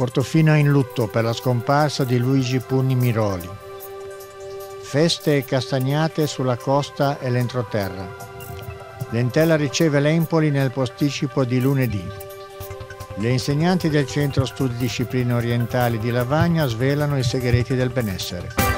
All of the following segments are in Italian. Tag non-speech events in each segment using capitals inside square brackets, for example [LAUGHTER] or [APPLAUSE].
Portofino è in lutto per la scomparsa di Luigi Pugni Miroli. Feste e castagnate sulla costa e l'entroterra. Lentella riceve l'Empoli nel posticipo di lunedì. Le insegnanti del Centro Studi Discipline Orientali di Lavagna svelano i segreti del benessere.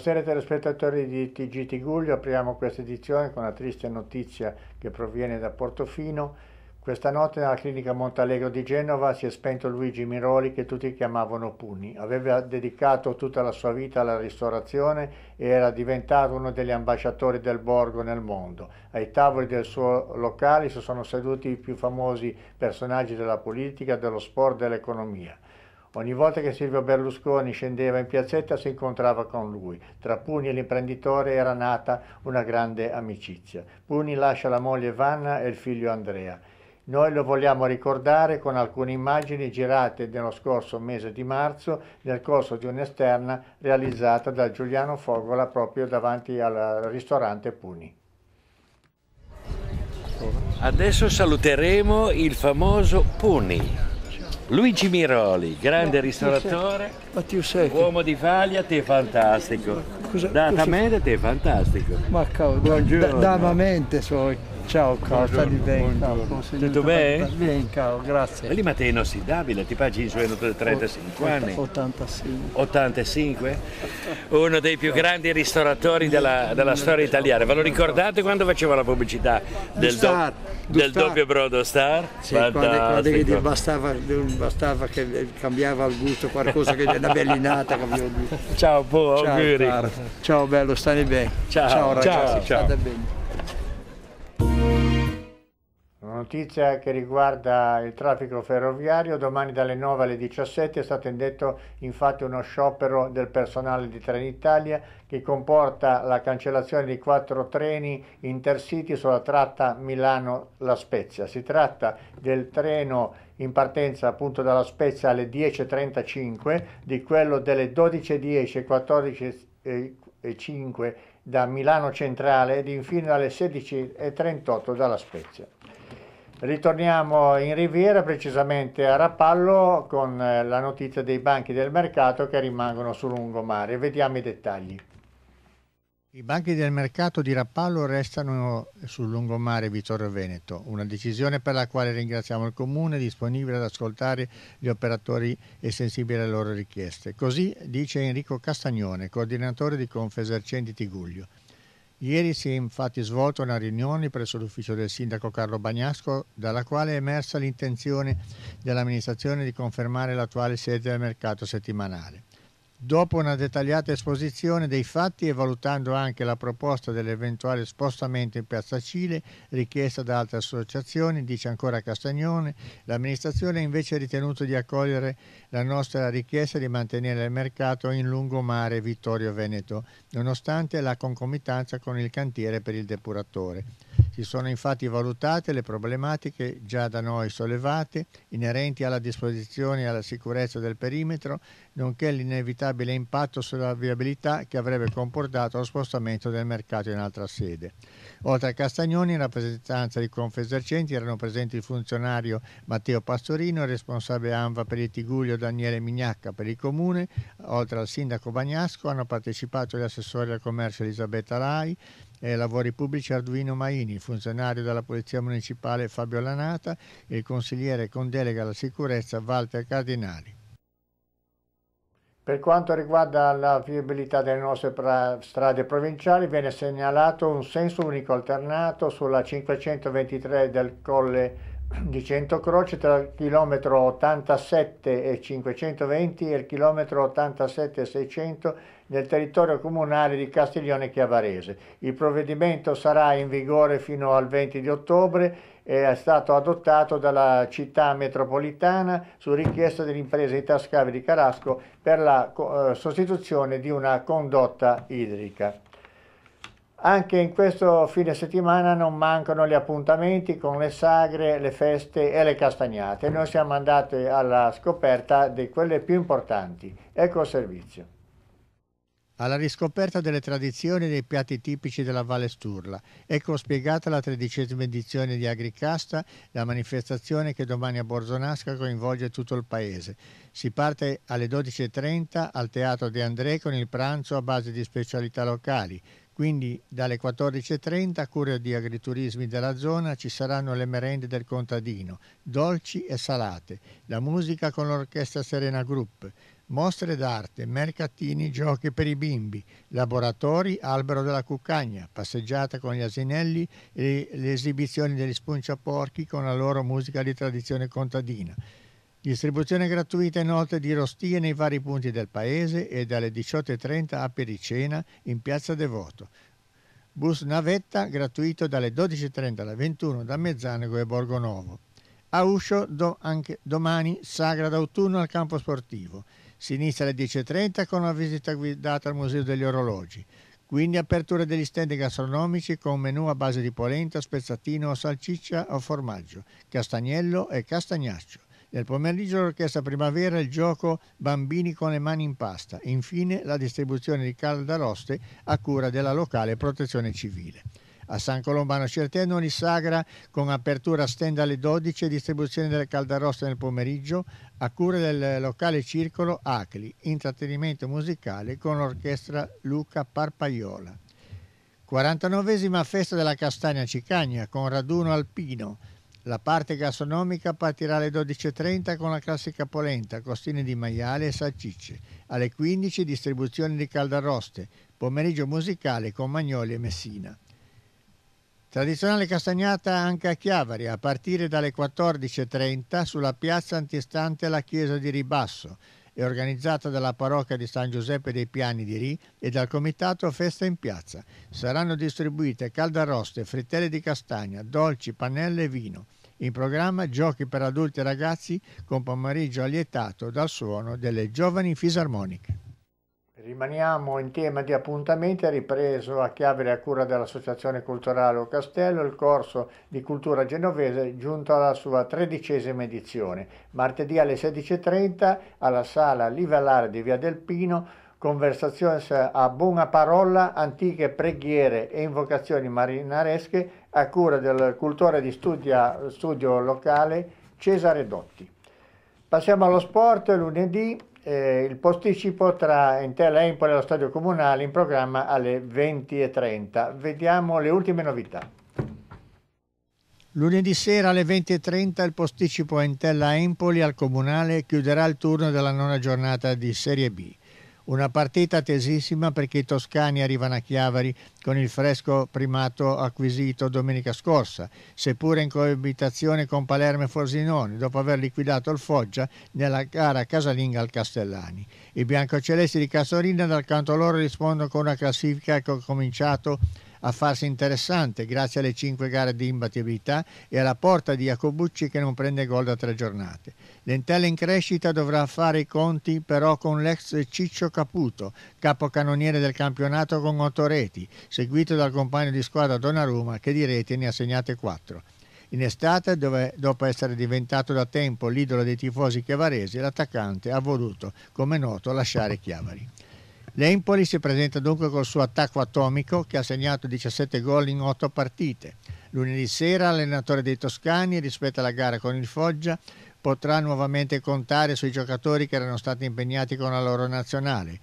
Buonasera telespettatori di TG Tiguglio, apriamo questa edizione con una triste notizia che proviene da Portofino. Questa notte nella clinica Montalegro di Genova si è spento Luigi Miroli che tutti chiamavano Puni. Aveva dedicato tutta la sua vita alla ristorazione e era diventato uno degli ambasciatori del borgo nel mondo. Ai tavoli del suo locale si sono seduti i più famosi personaggi della politica, dello sport, e dell'economia. Ogni volta che Silvio Berlusconi scendeva in piazzetta si incontrava con lui. Tra Pugni e l'imprenditore era nata una grande amicizia. Pugni lascia la moglie Vanna e il figlio Andrea. Noi lo vogliamo ricordare con alcune immagini girate nello scorso mese di marzo nel corso di un'esterna realizzata da Giuliano Fogola proprio davanti al ristorante Puni. Adesso saluteremo il famoso Puni, Luigi Miroli, grande ristoratore, Matteo Secchi. uomo di Faglia, te è fantastico. Cosa, Data cosa... te è fantastico. Ma cavolo, buongiorno. Da, da mente sono. Ciao Carlo, carta di bene. Tutto bene? Dov'è? Vencao, grazie. Lì ma te è inossidabile, ti paghi in sueno 35 anni. 85. 85? [LAUGHS] Uno dei più grandi ristoratori della, della storia italiana. Ve lo ricordate quando faceva la pubblicità del, do, del doppio brodo star? Sì, quando, quando bastava, bastava, che cambiava il gusto, qualcosa che una bellinata Ciao, buon auguri. Ciao, ciao bello, stai bene. Ciao, ciao ragazzi, ciao. state bene notizia che riguarda il traffico ferroviario, domani dalle 9 alle 17 è stato indetto infatti uno sciopero del personale di Trenitalia che comporta la cancellazione di quattro treni intercity sulla tratta Milano-La Spezia. Si tratta del treno in partenza appunto dalla Spezia alle 10.35, di quello delle 12.10 e 14.05 da Milano Centrale ed infine alle 16.38 dalla Spezia. Ritorniamo in Riviera, precisamente a Rapallo, con eh, la notizia dei banchi del mercato che rimangono sul lungomare. Vediamo i dettagli. I banchi del mercato di Rappallo restano sul lungomare Vittorio Veneto, una decisione per la quale ringraziamo il Comune disponibile ad ascoltare gli operatori e sensibile alle loro richieste. Così dice Enrico Castagnone, coordinatore di Confesercenti Tiguglio. Ieri si è infatti svolta una riunione presso l'ufficio del sindaco Carlo Bagnasco, dalla quale è emersa l'intenzione dell'amministrazione di confermare l'attuale sede del mercato settimanale. Dopo una dettagliata esposizione dei fatti e valutando anche la proposta dell'eventuale spostamento in Piazza Cile richiesta da altre associazioni, dice ancora Castagnone, l'amministrazione ha invece ritenuto di accogliere la nostra richiesta di mantenere il mercato in lungomare Vittorio Veneto, nonostante la concomitanza con il cantiere per il depuratore. Si sono infatti valutate le problematiche già da noi sollevate inerenti alla disposizione e alla sicurezza del perimetro, nonché l'inevitabile impatto sulla viabilità che avrebbe comportato lo spostamento del mercato in altra sede. Oltre a Castagnoni, in rappresentanza di Confesercenti erano presenti il funzionario Matteo Pastorino, il responsabile ANVA per il Tiguglio Daniele Mignacca per il Comune, oltre al sindaco Bagnasco hanno partecipato gli assessori al commercio Elisabetta Rai, e eh, lavori pubblici Arduino Maini, funzionario della Polizia Municipale Fabio Lanata e il consigliere con delega alla sicurezza Walter Cardinali. Per quanto riguarda la viabilità delle nostre strade provinciali, viene segnalato un senso unico alternato sulla 523 del Colle di croce tra il chilometro 87 e 520 e il chilometro 87 e 600 nel territorio comunale di Castiglione Chiavarese. Il provvedimento sarà in vigore fino al 20 di ottobre e è stato adottato dalla città metropolitana su richiesta dell'impresa Itascavi di Carasco per la eh, sostituzione di una condotta idrica. Anche in questo fine settimana non mancano gli appuntamenti con le sagre, le feste e le castagnate. Noi siamo andati alla scoperta di quelle più importanti. Ecco il servizio. Alla riscoperta delle tradizioni dei piatti tipici della Valle Sturla, ecco spiegata la tredicesima edizione di Agricasta, la manifestazione che domani a Borzonasca coinvolge tutto il paese. Si parte alle 12.30 al Teatro De André con il pranzo a base di specialità locali, quindi dalle 14.30 a cura di agriturismi della zona ci saranno le merende del contadino, dolci e salate, la musica con l'orchestra Serena Group, mostre d'arte, mercatini, giochi per i bimbi, laboratori, albero della cuccagna, passeggiata con gli asinelli e le esibizioni degli spunciaporchi con la loro musica di tradizione contadina. Distribuzione gratuita inoltre di rostie nei vari punti del paese e dalle 18.30 a Pericena in Piazza Devoto. Bus navetta gratuito dalle 12.30 alle 21 da Mezzanego e Borgonovo. A Uscio do, anche domani sagra d'autunno al campo sportivo. Si inizia alle 10.30 con una visita guidata al Museo degli Orologi. Quindi apertura degli stand gastronomici con menù a base di polenta, spezzatino o salciccia o formaggio, castagnello e castagnaccio nel pomeriggio l'orchestra primavera il gioco Bambini con le mani in pasta. Infine la distribuzione di caldaroste a cura della locale protezione civile. A San Colombano Certeno sagra con apertura stand alle 12 e distribuzione delle caldaroste nel pomeriggio a cura del locale circolo Acli, intrattenimento musicale con l'orchestra Luca Parpaiola. 49esima festa della castagna cicagna con raduno alpino la parte gastronomica partirà alle 12.30 con la classica polenta, costine di maiale e salcicce. Alle 15 distribuzione di caldaroste, pomeriggio musicale con Magnoli e Messina. Tradizionale castagnata anche a Chiavari, a partire dalle 14.30 sulla piazza antistante alla chiesa di Ribasso. È organizzata dalla parrocchia di San Giuseppe dei Piani di Ri e dal comitato Festa in Piazza. Saranno distribuite caldaroste, frittelle di castagna, dolci, pannelle e vino. In programma giochi per adulti e ragazzi con pomeriggio allietato dal suono delle giovani fisarmoniche. Rimaniamo in tema di appuntamenti, è ripreso a chiave a cura dell'Associazione Culturale O Castello il corso di cultura genovese giunto alla sua tredicesima edizione. Martedì alle 16.30 alla sala Livellare di Via del Pino conversazioni a buona parola, antiche preghiere e invocazioni marinaresche a cura del cultore di studio, studio locale Cesare Dotti. Passiamo allo sport, lunedì eh, il posticipo tra Entella e Empoli allo stadio comunale in programma alle 20.30. Vediamo le ultime novità. Lunedì sera alle 20.30 il posticipo Entella Empoli al comunale chiuderà il turno della nona giornata di Serie B. Una partita tesissima perché i toscani arrivano a Chiavari con il fresco primato acquisito domenica scorsa, seppure in coabitazione con Palermo e Forsinoni, dopo aver liquidato il Foggia nella gara casalinga al Castellani. I biancocelesti di Castorina dal canto loro rispondono con una classifica che ho cominciato a farsi interessante grazie alle cinque gare di imbattibilità e alla porta di Jacobucci che non prende gol da tre giornate. Lentella in crescita dovrà fare i conti però con l'ex Ciccio Caputo, capocannoniere del campionato con otto reti, seguito dal compagno di squadra Donnarumma che di reti ne ha segnate quattro. In estate, dove, dopo essere diventato da tempo l'idolo dei tifosi chiavaresi, l'attaccante ha voluto, come noto, lasciare Chiavari. L'Empoli si presenta dunque col suo attacco atomico che ha segnato 17 gol in 8 partite. Lunedì sera l'allenatore dei Toscani rispetto alla gara con il Foggia potrà nuovamente contare sui giocatori che erano stati impegnati con la loro nazionale.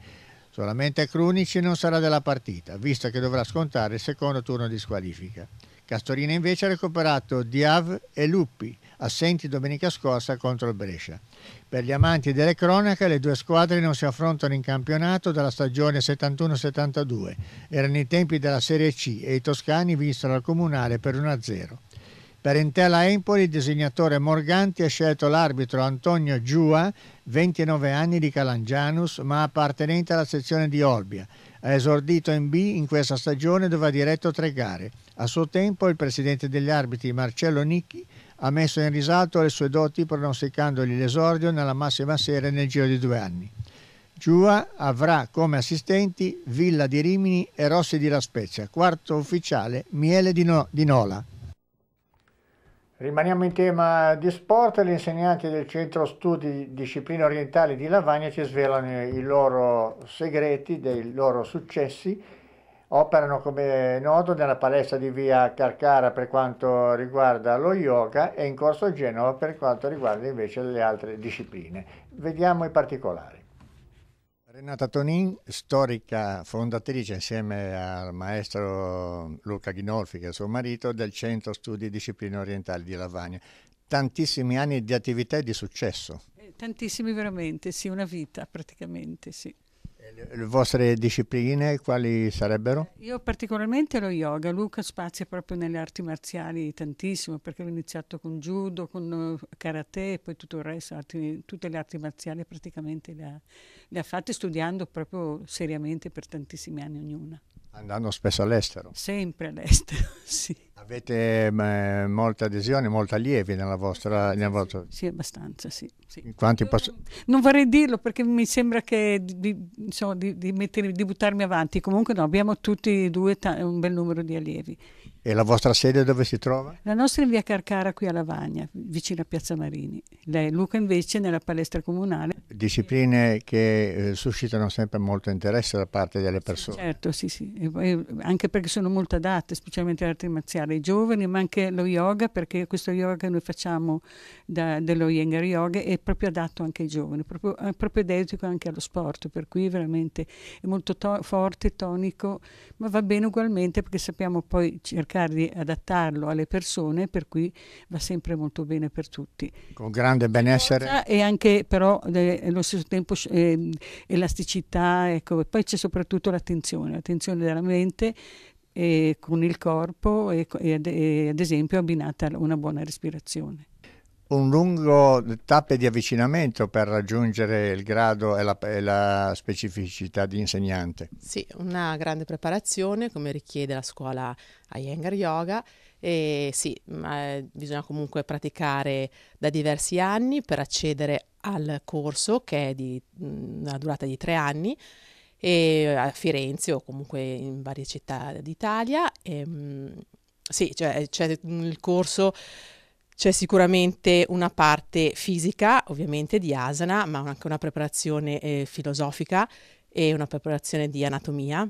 Solamente Crunici non sarà della partita, visto che dovrà scontare il secondo turno di squalifica. Castorina invece ha recuperato Diav e Luppi, assenti domenica scorsa contro il Brescia. Per gli amanti delle cronache le due squadre non si affrontano in campionato dalla stagione 71-72, erano i tempi della Serie C e i toscani vinsero al Comunale per 1-0. Per Entella Empoli il disegnatore Morganti ha scelto l'arbitro Antonio Giua, 29 anni di Calangianus, ma appartenente alla sezione di Olbia, ha esordito in B in questa stagione dove ha diretto tre gare. A suo tempo il presidente degli arbitri Marcello Nicchi ha messo in risalto le sue doti pronosticandogli l'esordio nella massima serie nel giro di due anni. Giua avrà come assistenti Villa di Rimini e Rossi di La Spezia, quarto ufficiale Miele di, no- di Nola. Rimaniamo in tema di sport, gli insegnanti del centro studi discipline orientali di Lavagna ci svelano i loro segreti, dei loro successi, operano come noto nella palestra di via Carcara per quanto riguarda lo yoga e in corso Genova per quanto riguarda invece le altre discipline. Vediamo i particolari. Renata Tonin, storica fondatrice insieme al maestro Luca Ghinolfi, che è suo marito, del Centro Studi Discipline Orientali di Lavagna. Tantissimi anni di attività e di successo. Eh, tantissimi veramente, sì, una vita praticamente, sì. Le vostre discipline quali sarebbero? Io particolarmente lo yoga, Luca spazia proprio nelle arti marziali tantissimo perché ho iniziato con judo, con eh, karate e poi tutto il resto, arti, tutte le arti marziali praticamente le ha, le ha fatte studiando proprio seriamente per tantissimi anni ognuna. Andando spesso all'estero? Sempre all'estero, [LAUGHS] sì. Avete eh, molta adesione, molti allievi nella vostra... Nella vostra... Sì, sì, abbastanza, sì. sì. Quanti posso... Ehm, non vorrei dirlo perché mi sembra che di, insomma, di, di, mettere, di buttarmi avanti. Comunque no, abbiamo tutti e due un bel numero di allievi. E la vostra sede dove si trova? La nostra è in via Carcara, qui a Lavagna, vicino a Piazza Marini. Lei, Luca invece nella palestra comunale. Discipline che eh, suscitano sempre molto interesse da parte delle persone. Sì, certo, sì, sì. E, e, anche perché sono molto adatte, specialmente le arti marziali, ai giovani, ma anche lo yoga, perché questo yoga noi facciamo da, dello Yengar Yoga è proprio adatto anche ai giovani, proprio, è eh, proprio identico anche allo sport, per cui veramente è molto to forte, tonico, ma va bene ugualmente perché sappiamo poi cercare cercare di adattarlo alle persone, per cui va sempre molto bene per tutti. Con grande benessere. E anche però eh, allo stesso tempo eh, elasticità, ecco. poi c'è soprattutto l'attenzione, l'attenzione della mente con il corpo e, e ad esempio abbinata a una buona respirazione un lungo tappe di avvicinamento per raggiungere il grado e la, e la, specificità di insegnante. Sì, una grande preparazione come richiede la scuola Iyengar Yoga e sì, eh, bisogna comunque praticare da diversi anni per accedere al corso che è di una mm, durata di tre anni e a Firenze o comunque in varie città d'Italia. E, ehm, sì, cioè, c'è il corso c'è sicuramente una parte fisica, ovviamente, di asana, ma anche una preparazione eh, filosofica e una preparazione di anatomia,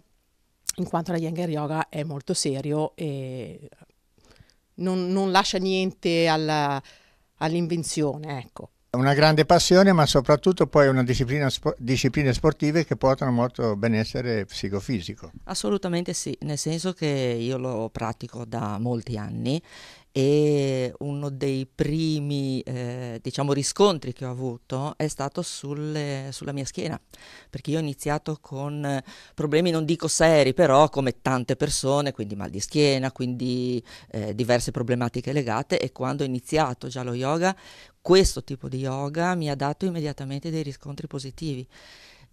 in quanto la Iyengar Yoga è molto serio e non, non lascia niente alla, all'invenzione, ecco. Una grande passione, ma soprattutto poi una disciplina spo- discipline sportive che portano molto benessere psicofisico. Assolutamente sì, nel senso che io lo pratico da molti anni e uno dei primi eh, diciamo riscontri che ho avuto è stato sulle, sulla mia schiena perché io ho iniziato con problemi non dico seri però come tante persone quindi mal di schiena quindi eh, diverse problematiche legate e quando ho iniziato già lo yoga questo tipo di yoga mi ha dato immediatamente dei riscontri positivi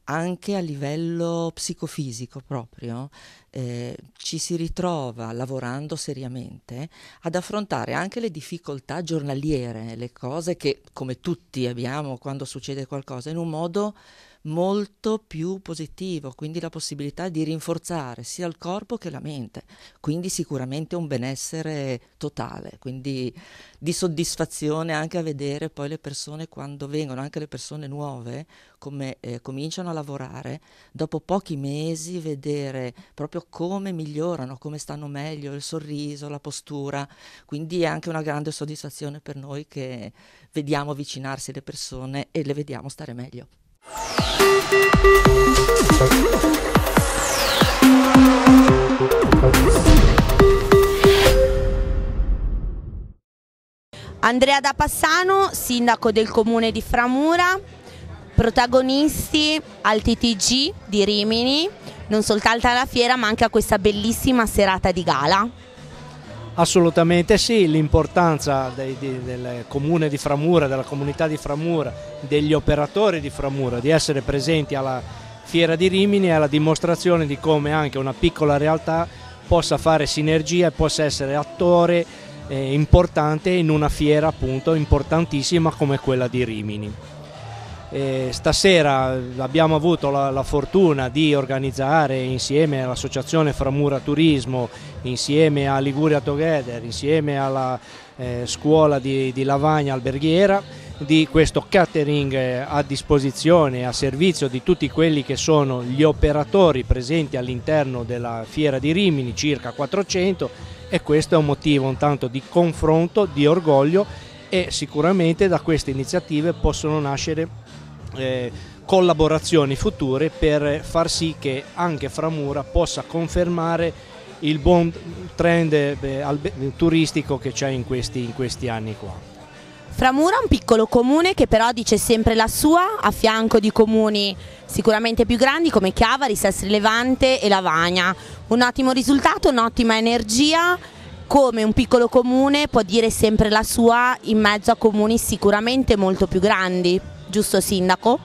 anche a livello psicofisico proprio, eh, ci si ritrova lavorando seriamente ad affrontare anche le difficoltà giornaliere, le cose che come tutti abbiamo quando succede qualcosa, in un modo molto più positivo, quindi la possibilità di rinforzare sia il corpo che la mente, quindi sicuramente un benessere totale, quindi di soddisfazione anche a vedere poi le persone quando vengono, anche le persone nuove, come eh, cominciano a lavorare, dopo pochi mesi vedere proprio come migliorano, come stanno meglio, il sorriso, la postura, quindi è anche una grande soddisfazione per noi che vediamo avvicinarsi le persone e le vediamo stare meglio. Andrea da Passano, sindaco del comune di Framura, protagonisti al TTG di Rimini, non soltanto alla fiera ma anche a questa bellissima serata di gala. Assolutamente sì, l'importanza del comune di Framura, della comunità di Framura, degli operatori di Framura di essere presenti alla Fiera di Rimini è la dimostrazione di come anche una piccola realtà possa fare sinergia e possa essere attore eh, importante in una fiera appunto importantissima come quella di Rimini. Eh, stasera abbiamo avuto la, la fortuna di organizzare insieme all'Associazione Framura Turismo insieme a Liguria Together, insieme alla eh, scuola di, di, Lavagna Alberghiera, di questo catering eh, a disposizione, a servizio di tutti quelli che sono gli operatori presenti all'interno della fiera di Rimini, circa 400, e questo è un motivo un tanto di confronto, di orgoglio e sicuramente da queste iniziative possono nascere eh, collaborazioni future per far sì che anche Framura possa confermare il buon trend eh, turistico che c'è in questi, in questi anni qua. Framura è un piccolo comune che però dice sempre la sua a fianco di comuni sicuramente più grandi come Chiavari, Sestri Levante e Lavagna. Un ottimo risultato, un'ottima energia, come un piccolo comune può dire sempre la sua in mezzo a comuni sicuramente molto più grandi, giusto Sindaco?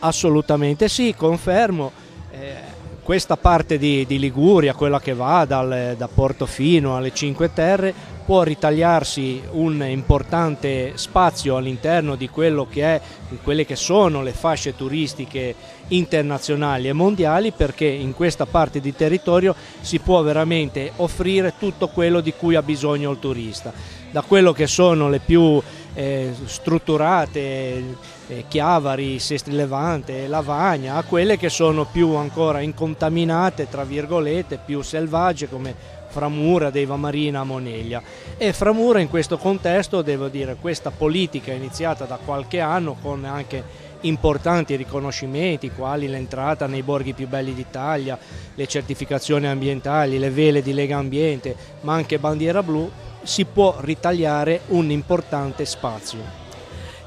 Assolutamente sì, confermo. Eh questa parte di, di Liguria, quella che va dal, da Portofino alle Cinque Terre, può ritagliarsi un importante spazio all'interno di, che di quelle che sono le fasce turistiche internazionali e mondiali perché in questa parte di territorio si può veramente offrire tutto quello di cui ha bisogno il turista, da quello che sono le più eh, strutturate, eh, Chiavari, Sestri Levante, Lavagna, a quelle che sono più ancora incontaminate, tra virgolette, più selvagge come Framura, Deva Marina, Moneglia. E Framura in questo contesto, devo dire, questa politica iniziata da qualche anno con anche importanti riconoscimenti quali l'entrata nei borghi più belli d'Italia, le certificazioni ambientali, le vele di Lega Ambiente, ma anche bandiera blu, si può ritagliare un importante spazio.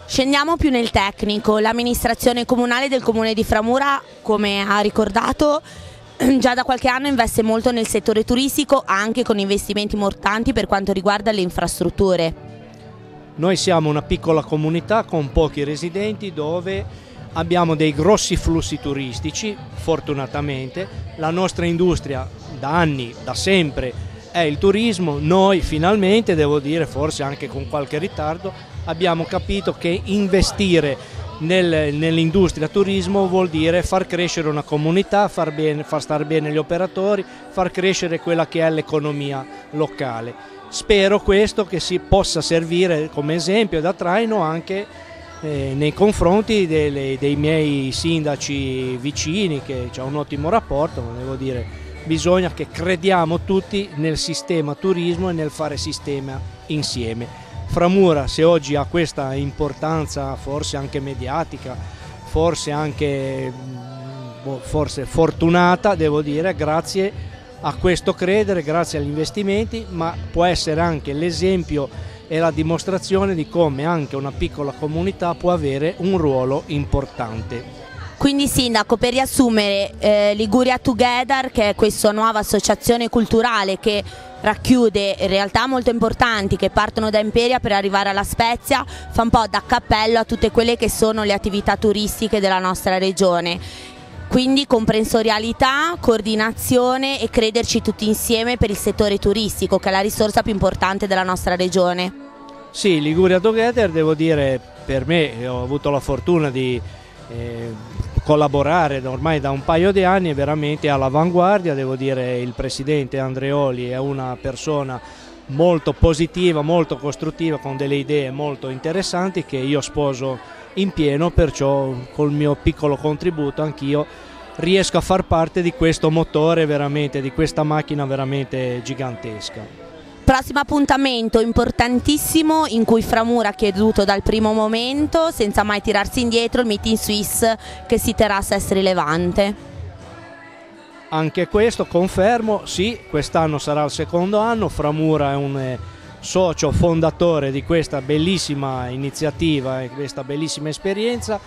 Scendiamo più nel tecnico, l'amministrazione comunale del comune di Framura, come ha ricordato, [CLEARS THROAT] già da qualche anno investe molto nel settore turistico anche con investimenti importanti per quanto riguarda le infrastrutture. Noi siamo una piccola comunità con pochi residenti dove abbiamo dei grossi flussi turistici, fortunatamente. La nostra industria da anni, da sempre, è il turismo. Noi finalmente, devo dire, forse anche con qualche ritardo, abbiamo capito che investire nel, nell'industria turismo vuol dire far crescere una comunità, far, bene, far star bene gli operatori, far crescere quella che è l'economia locale Spero questo che si possa servire come esempio da traino anche eh, nei confronti delle, dei miei sindaci vicini che c'è un ottimo rapporto, ma devo dire bisogna che crediamo tutti nel sistema turismo e nel fare sistema insieme. Framura se oggi ha questa importanza forse anche mediatica, forse anche mm, boh, forse fortunata, devo dire, grazie a a questo credere grazie agli investimenti, ma può essere anche l'esempio e la dimostrazione di come anche una piccola comunità può avere un ruolo importante. Quindi Sindaco, per riassumere, eh, Liguria Together, che è questa nuova associazione culturale che racchiude realtà molto importanti che partono da Imperia per arrivare alla Spezia, fa un po' da cappello a tutte quelle che sono le attività turistiche della nostra regione quindi comprensorialità, coordinazione e crederci tutti insieme per il settore turistico che è la risorsa più importante della nostra regione. Sì, Liguria Together devo dire per me, eh, ho avuto la fortuna di eh, collaborare ormai da un paio di anni, è veramente all'avanguardia, devo dire il presidente Andreoli è una persona molto positiva, molto costruttiva, con delle idee molto interessanti che io sposo in pieno, perciò col mio piccolo contributo anch'io riesco a far parte di questo motore veramente, di questa macchina veramente gigantesca. Prossimo appuntamento importantissimo in cui Framura ha chieduto dal primo momento, senza mai tirarsi indietro, il meeting Swiss che si terrà a Sestri Levante. Anche questo confermo, sì, quest'anno sarà il secondo anno, Framura è un eh, socio fondatore di questa bellissima iniziativa e questa bellissima esperienza.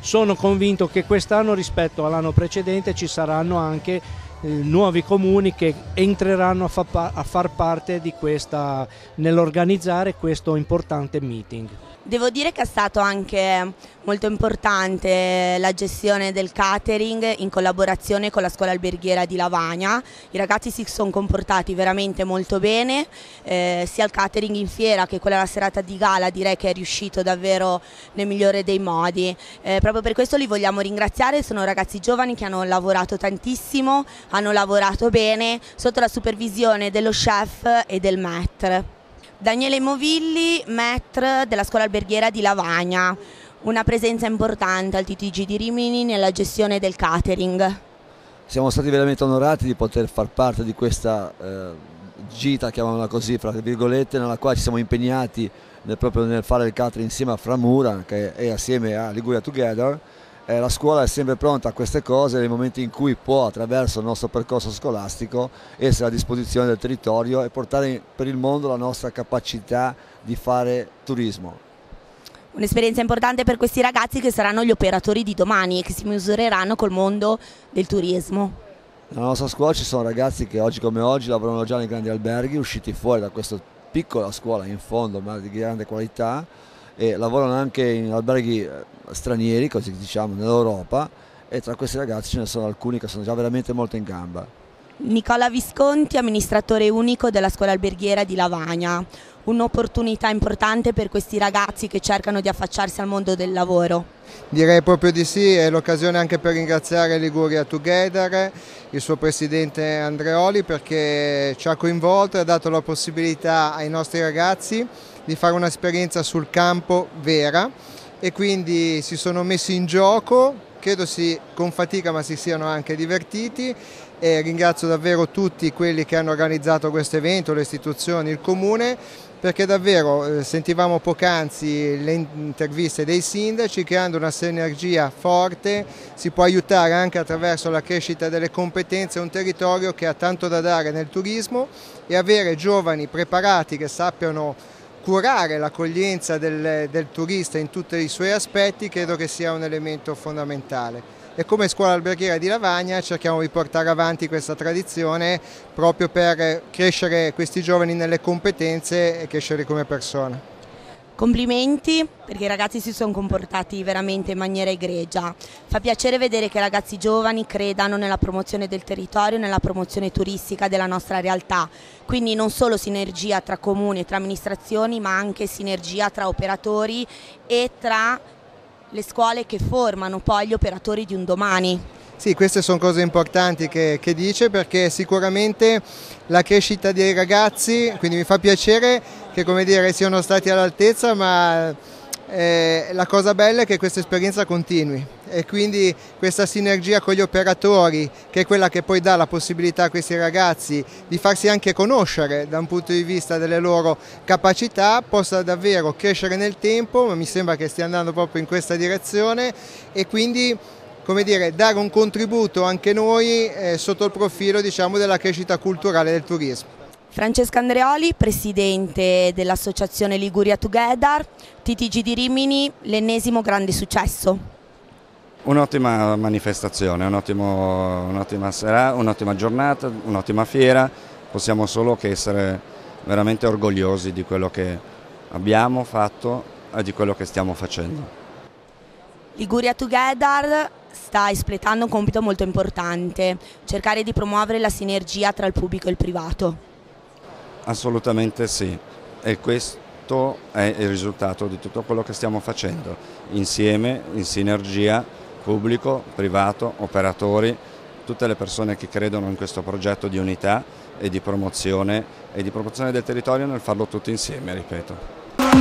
Sono convinto che quest'anno rispetto all'anno precedente ci saranno anche eh, nuovi comuni che entreranno a far parte di questa nell'organizzare questo importante meeting. Devo dire che è stato anche molto importante la gestione del catering in collaborazione con la scuola alberghiera di Lavagna. I ragazzi si sono comportati veramente molto bene, eh, sia il catering in fiera che quella della serata di gala direi che è riuscito davvero nel migliore dei modi. Eh, proprio per questo li vogliamo ringraziare, sono ragazzi giovani che hanno lavorato tantissimo, hanno lavorato bene sotto la supervisione dello chef e del maître. Daniele Movilli, maître della scuola alberghiera di Lavagna, una presenza importante al TTG di Rimini nella gestione del catering. Siamo stati veramente onorati di poter far parte di questa eh, gita, chiamiamola così, fra virgolette, nella quale ci siamo impegnati nel, proprio nel fare il catering insieme a Framura e assieme a Liguria Together eh, la scuola è sempre pronta a queste cose nei momenti in cui può attraverso il nostro percorso scolastico essere a disposizione del territorio e portare per il mondo la nostra capacità di fare turismo. Un'esperienza importante per questi ragazzi che saranno gli operatori di domani e che si misureranno col mondo del turismo. Nella nostra scuola ci sono ragazzi che oggi come oggi lavorano già nei grandi alberghi, usciti fuori da questa piccola scuola in fondo ma di grande qualità, e lavorano anche in alberghi eh, stranieri, così diciamo, nell'Europa e tra questi ragazzi ce ne sono alcuni che sono già veramente molto in gamba. Nicola Visconti, amministratore unico della scuola alberghiera di Lavagna, un'opportunità importante per questi ragazzi che cercano di affacciarsi al mondo del lavoro. Direi proprio di sì, è l'occasione anche per ringraziare Liguria Together, il suo presidente Andreoli perché ci ha coinvolto e ha dato la possibilità ai nostri ragazzi di fare un'esperienza sul campo vera e quindi si sono messi in gioco, credo si, con fatica ma si siano anche divertiti e ringrazio davvero tutti quelli che hanno organizzato questo evento, le istituzioni, il comune perché davvero eh, sentivamo poc'anzi le interviste dei sindaci, creando una sinergia forte, si può aiutare anche attraverso la crescita delle competenze un territorio che ha tanto da dare nel turismo e avere giovani preparati che sappiano curare l'accoglienza del, del turista in tutti i suoi aspetti credo che sia un elemento fondamentale e come scuola alberghiera di Lavagna cerchiamo di portare avanti questa tradizione proprio per crescere questi giovani nelle competenze e crescere come persone. Complimenti perché i ragazzi si sono comportati veramente in maniera egregia. Fa piacere vedere che i ragazzi giovani credano nella promozione del territorio, nella promozione turistica della nostra realtà. Quindi non solo sinergia tra comuni e tra amministrazioni, ma anche sinergia tra operatori e tra le scuole che formano poi gli operatori di un domani. Sì, queste sono cose importanti che, che dice perché sicuramente la crescita dei ragazzi, quindi mi fa piacere che dire, siano stati all'altezza, ma eh, la cosa bella è che questa esperienza continui e quindi questa sinergia con gli operatori, che è quella che poi dà la possibilità a questi ragazzi di farsi anche conoscere da un punto di vista delle loro capacità, possa davvero crescere nel tempo, ma mi sembra che stia andando proprio in questa direzione e quindi come dire, dare un contributo anche noi eh, sotto il profilo diciamo, della crescita culturale del turismo. Francesca Andreoli, presidente dell'associazione Liguria Together, TTG di Rimini, l'ennesimo grande successo. Un'ottima manifestazione, un'ottima un sera, un'ottima giornata, un'ottima fiera, possiamo solo che essere veramente orgogliosi di quello che abbiamo fatto e di quello che stiamo facendo. Liguria Together sta espletando un compito molto importante, cercare di promuovere la sinergia tra il pubblico e il privato. Assolutamente sì, e questo è il risultato di tutto quello che stiamo facendo, insieme, in sinergia, pubblico, privato, operatori, tutte le persone che credono in questo progetto di unità e di promozione, e di promozione del territorio nel farlo tutti insieme, ripeto.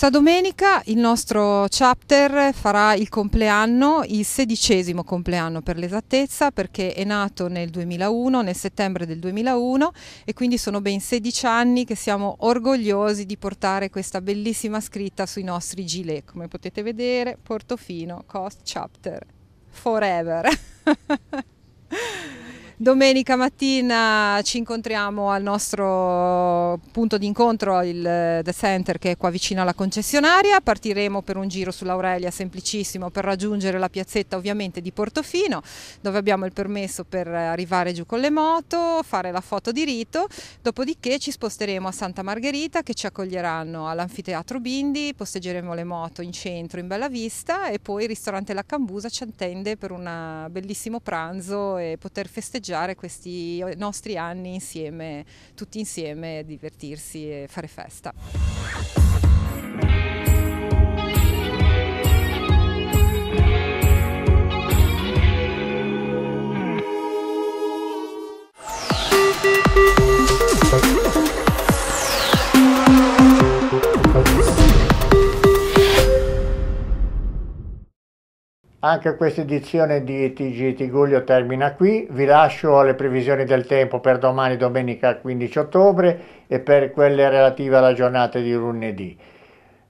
Questa domenica il nostro chapter farà il compleanno, il sedicesimo compleanno per l'esattezza, perché è nato nel 2001, nel settembre del 2001 e quindi sono ben 16 anni che siamo orgogliosi di portare questa bellissima scritta sui nostri gilet. Come potete vedere, Portofino, Cost Chapter, Forever. [LAUGHS] Domenica mattina ci incontriamo al nostro punto di incontro, il eh, The Center che è qua vicino alla concessionaria, partiremo per un giro sull'Aurelia semplicissimo per raggiungere la piazzetta ovviamente di Portofino dove abbiamo il permesso per arrivare giù con le moto, fare la foto di rito, dopodiché ci sposteremo a Santa Margherita che ci accoglieranno all'anfiteatro Bindi, posteggeremo le moto in centro in Bella Vista e poi il ristorante La Cambusa ci attende per un bellissimo pranzo e poter festeggiare festeggiare questi nostri anni insieme, tutti insieme, divertirsi e fare festa. Anche questa edizione di TG Tiguglio termina qui, vi lascio alle previsioni del tempo per domani domenica 15 ottobre e per quelle relative alla giornata di lunedì.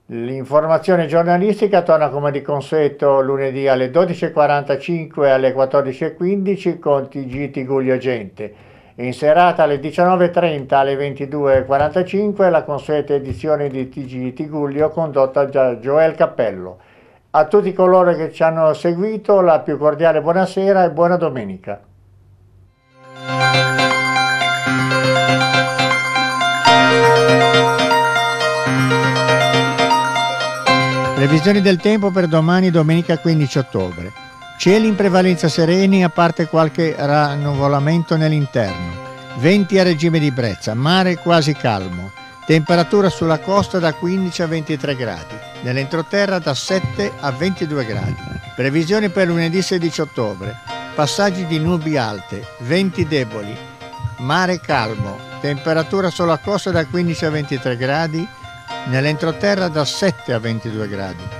L'informazione giornalistica torna come di consueto lunedì alle 12.45 e alle 14.15 con TG Tiguglio Gente. In serata alle 19.30 alle 22.45 la consueta edizione di TG Tiguglio condotta da Joel Cappello. A tutti coloro che ci hanno seguito la più cordiale buonasera e buona domenica. Previsioni del tempo per domani domenica 15 ottobre. Cieli in prevalenza sereni a parte qualche rannuvolamento nell'interno. Venti a regime di brezza, mare quasi calmo. Temperatura sulla costa da 15 a 23 gradi, nell'entroterra da 7 a 22 gradi. Previsioni per lunedì 16 ottobre. Passaggi di nubi alte, venti deboli, mare calmo, temperatura sulla costa da 15 a 23 gradi, nell'entroterra da 7 a 22 gradi.